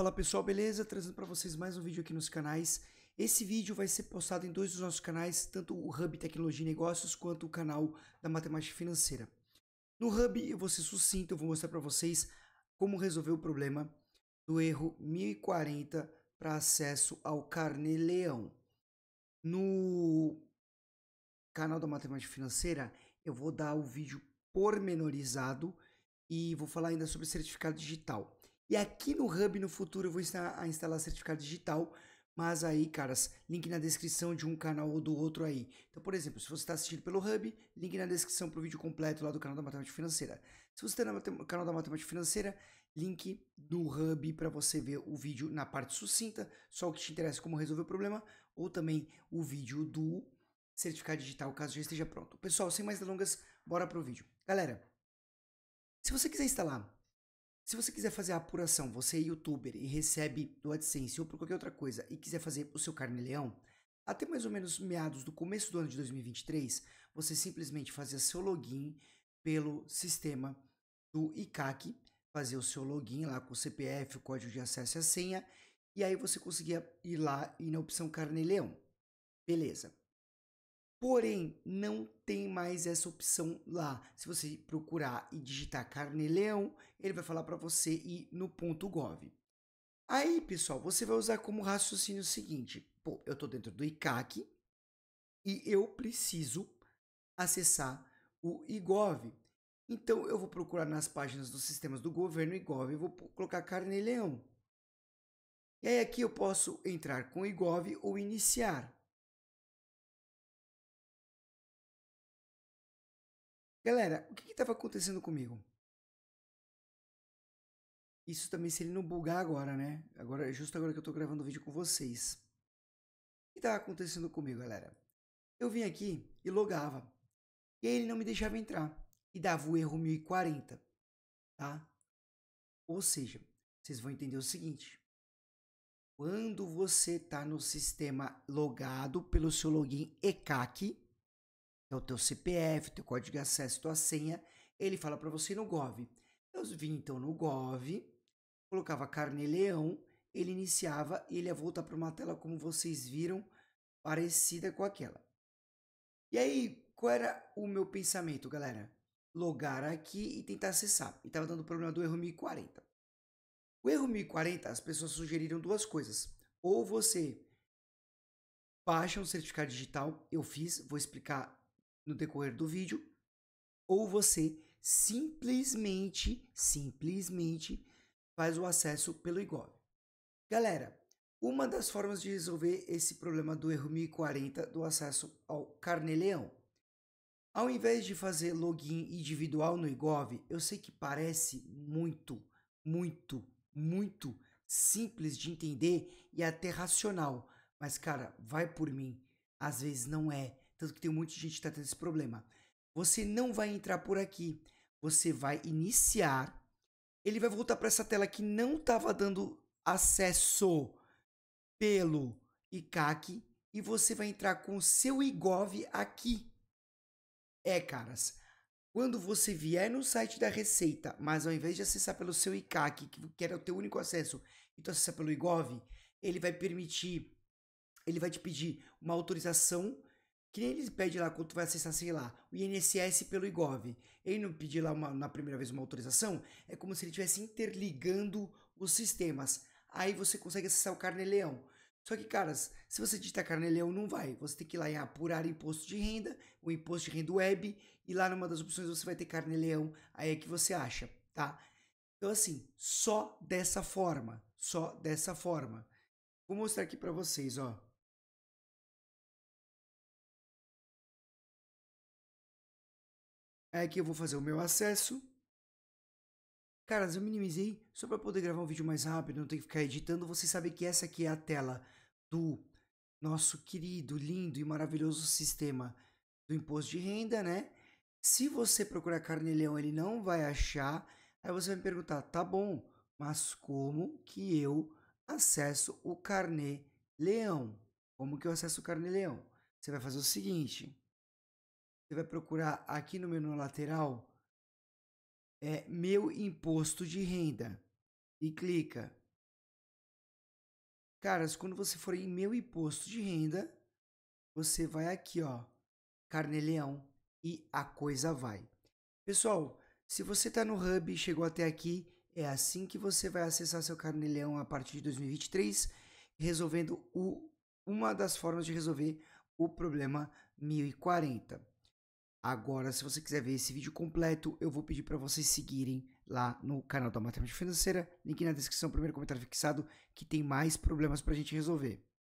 Fala pessoal, beleza? Trazendo para vocês mais um vídeo aqui nos canais. Esse vídeo vai ser postado em dois dos nossos canais, tanto o Hub Tecnologia e Negócios quanto o canal da Matemática Financeira. No Hub eu vou ser sucinto, eu vou mostrar para vocês como resolver o problema do erro 1040 para acesso ao carne leão. No canal da Matemática Financeira eu vou dar o vídeo pormenorizado e vou falar ainda sobre certificado digital. E aqui no Hub, no futuro, eu vou instalar, instalar certificado digital. Mas aí, caras, link na descrição de um canal ou do outro aí. Então, por exemplo, se você está assistindo pelo Hub, link na descrição para o vídeo completo lá do canal da Matemática Financeira. Se você está no canal da Matemática Financeira, link no Hub para você ver o vídeo na parte sucinta, só o que te interessa como resolver o problema, ou também o vídeo do certificado digital, caso já esteja pronto. Pessoal, sem mais delongas, bora pro vídeo. Galera, se você quiser instalar se você quiser fazer a apuração, você é youtuber e recebe do AdSense ou por qualquer outra coisa e quiser fazer o seu carneleão, até mais ou menos meados do começo do ano de 2023, você simplesmente fazia seu login pelo sistema do ICAC, fazia o seu login lá com o CPF, o código de acesso e a senha, e aí você conseguia ir lá e na opção carneleão. Beleza. Porém, não tem mais essa opção lá. Se você procurar e digitar Carneleão, ele vai falar para você ir no ponto .gov. Aí, pessoal, você vai usar como raciocínio o seguinte: pô, eu estou dentro do ICAC e eu preciso acessar o IGOV. Então, eu vou procurar nas páginas dos sistemas do governo IGOV e vou colocar Carneleão. E aí, aqui eu posso entrar com o IGOV ou iniciar. Galera, o que estava acontecendo comigo? Isso também se ele não bugar agora, né? Agora, é justo agora que eu estou gravando o vídeo com vocês. O que estava acontecendo comigo, galera? Eu vim aqui e logava. E aí ele não me deixava entrar. E dava o erro 1040, tá? Ou seja, vocês vão entender o seguinte. Quando você está no sistema logado pelo seu login ECAC, é o teu CPF, teu código de acesso, tua senha, ele fala para você no Gov. Eu vim então no Gov, colocava carne leão, ele iniciava e ele ia voltar para uma tela como vocês viram, parecida com aquela. E aí, qual era o meu pensamento, galera? Logar aqui e tentar acessar. E estava dando problema do erro 1040. O erro 1040, as pessoas sugeriram duas coisas. Ou você baixa um certificado digital, eu fiz, vou explicar no decorrer do vídeo, ou você simplesmente, simplesmente faz o acesso pelo IGOV. Galera, uma das formas de resolver esse problema do erro 1040 do acesso ao Carneleão. Ao invés de fazer login individual no IGOV, eu sei que parece muito, muito, muito simples de entender e até racional, mas cara, vai por mim, às vezes não é, tanto que tem um monte de gente tá tendo esse problema. Você não vai entrar por aqui. Você vai iniciar. Ele vai voltar para essa tela que não estava dando acesso pelo ICAC. E você vai entrar com o seu IGOV aqui. É, caras. Quando você vier no site da Receita, mas ao invés de acessar pelo seu ICAC, que era o teu único acesso, e tu acessar pelo IGOV, ele vai permitir, ele vai te pedir uma autorização que nem eles pedem lá quando tu vai acessar, sei lá, o INSS pelo IGOV. Ele não pedir lá uma, na primeira vez uma autorização, é como se ele estivesse interligando os sistemas. Aí você consegue acessar o Carneleão. Só que, caras, se você digitar Carneleão, não vai. Você tem que ir lá em apurar imposto de renda, o imposto de renda web, e lá numa das opções você vai ter Carneleão, aí é que você acha, tá? Então, assim, só dessa forma. Só dessa forma. Vou mostrar aqui para vocês, ó. Aí é aqui eu vou fazer o meu acesso. Caras, eu minimizei só para poder gravar um vídeo mais rápido, não tem que ficar editando. Você sabe que essa aqui é a tela do nosso querido, lindo e maravilhoso sistema do imposto de renda, né? Se você procurar Leão ele não vai achar. Aí você vai me perguntar, tá bom, mas como que eu acesso o carnê leão? Como que eu acesso o carnê leão? Você vai fazer o seguinte, você vai procurar aqui no menu lateral é meu imposto de renda e clica. Caras, quando você for em meu imposto de renda, você vai aqui, ó, Carneleão e a coisa vai. Pessoal, se você está no Hub e chegou até aqui, é assim que você vai acessar seu Carneleão a partir de 2023, resolvendo o, uma das formas de resolver o problema 1040. Agora, se você quiser ver esse vídeo completo, eu vou pedir para vocês seguirem lá no canal da Matemática Financeira, link na descrição, primeiro comentário fixado, que tem mais problemas para a gente resolver.